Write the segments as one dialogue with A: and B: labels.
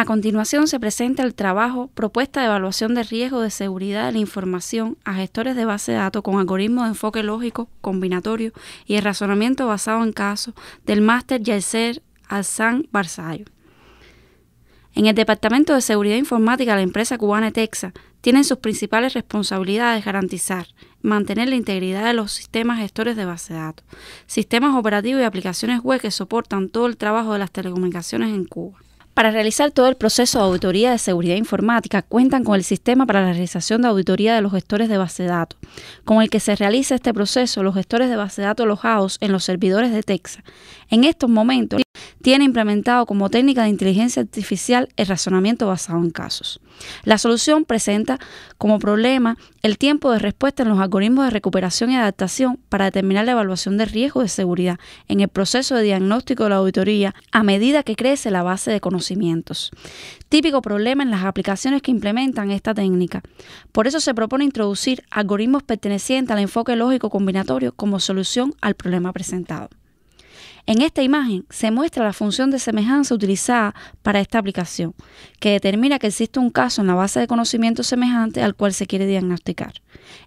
A: A continuación se presenta el trabajo Propuesta de Evaluación de Riesgo de Seguridad de la Información a gestores de base de datos con algoritmos de enfoque lógico, combinatorio y el razonamiento basado en casos del máster Yasser Alzán Barzallo. En el Departamento de Seguridad Informática la empresa cubana Texa tienen sus principales responsabilidades garantizar mantener la integridad de los sistemas gestores de base de datos, sistemas operativos y aplicaciones web que soportan todo el trabajo de las telecomunicaciones en Cuba para realizar todo el proceso de auditoría de seguridad informática, cuentan con el sistema para la realización de auditoría de los gestores de base de datos. Con el que se realiza este proceso, los gestores de base de datos alojados en los servidores de Texas. En estos momentos, tiene implementado como técnica de inteligencia artificial el razonamiento basado en casos. La solución presenta como problema el tiempo de respuesta en los algoritmos de recuperación y adaptación para determinar la evaluación de riesgo de seguridad en el proceso de diagnóstico de la auditoría a medida que crece la base de conocimientos. Típico problema en las aplicaciones que implementan esta técnica. Por eso se propone introducir algoritmos pertenecientes al enfoque lógico combinatorio como solución al problema presentado. En esta imagen se muestra la función de semejanza utilizada para esta aplicación, que determina que existe un caso en la base de conocimiento semejante al cual se quiere diagnosticar.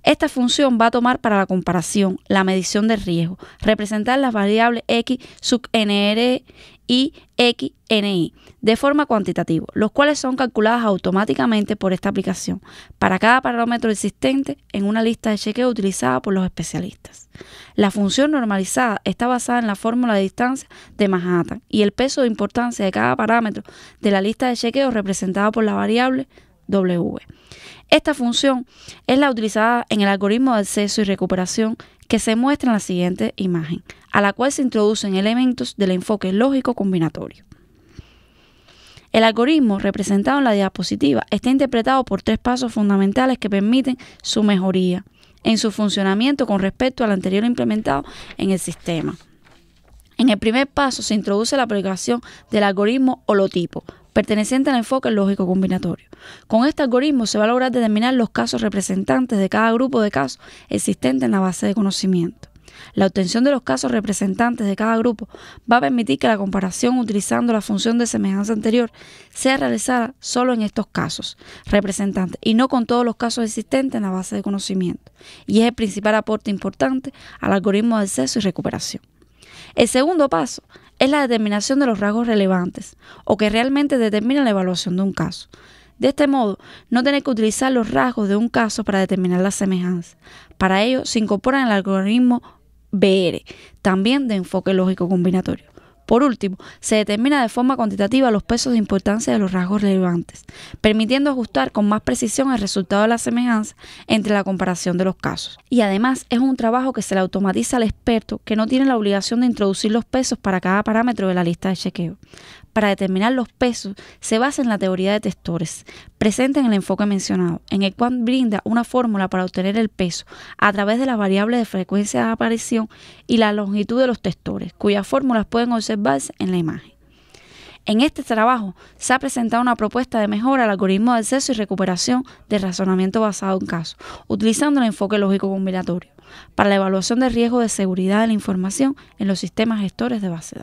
A: Esta función va a tomar para la comparación, la medición del riesgo, representar las variables X sub NR y XNI de forma cuantitativa, los cuales son calculadas automáticamente por esta aplicación para cada parámetro existente en una lista de chequeo utilizada por los especialistas. La función normalizada está basada en la fórmula de distancia de Manhattan y el peso de importancia de cada parámetro de la lista de chequeo representada por la variable W. Esta función es la utilizada en el algoritmo de acceso y recuperación que se muestra en la siguiente imagen a la cual se introducen elementos del enfoque lógico combinatorio. El algoritmo representado en la diapositiva está interpretado por tres pasos fundamentales que permiten su mejoría en su funcionamiento con respecto al anterior implementado en el sistema. En el primer paso se introduce la aplicación del algoritmo holotipo, perteneciente al enfoque lógico combinatorio. Con este algoritmo se va a lograr determinar los casos representantes de cada grupo de casos existentes en la base de conocimiento. La obtención de los casos representantes de cada grupo va a permitir que la comparación utilizando la función de semejanza anterior sea realizada solo en estos casos representantes y no con todos los casos existentes en la base de conocimiento. Y es el principal aporte importante al algoritmo de acceso y recuperación. El segundo paso es la determinación de los rasgos relevantes o que realmente determinan la evaluación de un caso. De este modo, no tener que utilizar los rasgos de un caso para determinar la semejanza. Para ello, se incorpora el algoritmo BR, también de enfoque lógico combinatorio. Por último, se determina de forma cuantitativa los pesos de importancia de los rasgos relevantes, permitiendo ajustar con más precisión el resultado de la semejanza entre la comparación de los casos. Y además es un trabajo que se le automatiza al experto que no tiene la obligación de introducir los pesos para cada parámetro de la lista de chequeo. Para determinar los pesos se basa en la teoría de testores, presente en el enfoque mencionado, en el cual brinda una fórmula para obtener el peso a través de las variables de frecuencia de aparición y la longitud de los textores, cuyas fórmulas pueden observarse en la imagen. En este trabajo se ha presentado una propuesta de mejora al algoritmo de acceso y recuperación de razonamiento basado en casos, utilizando el enfoque lógico combinatorio para la evaluación de riesgo de seguridad de la información en los sistemas gestores de base de